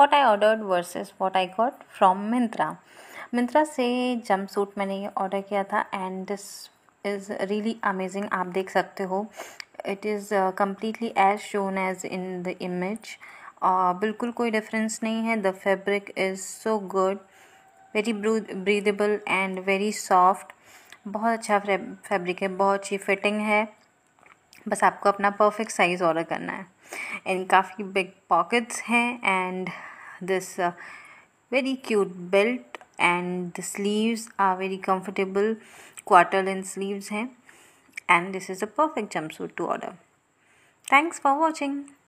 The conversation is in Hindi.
what I order versus what I got from Myntra Myntra से जम्प सूट मैंने ये ऑर्डर किया था and this is really amazing आप देख सकते हो it is completely as shown as in the image बिल्कुल कोई डिफरेंस नहीं है the fabric is so good very breathable and very soft बहुत अच्छा फैब्रिक है बहुत अच्छी फिटिंग है बस आपको अपना परफेक्ट साइज़ ऑर्डर करना है एंड काफ़ी बिग पॉकेट्स हैं and this very cute belt and the sleeves are very comfortable quarter length sleeves हैं and this is a perfect jumpsuit to order thanks for watching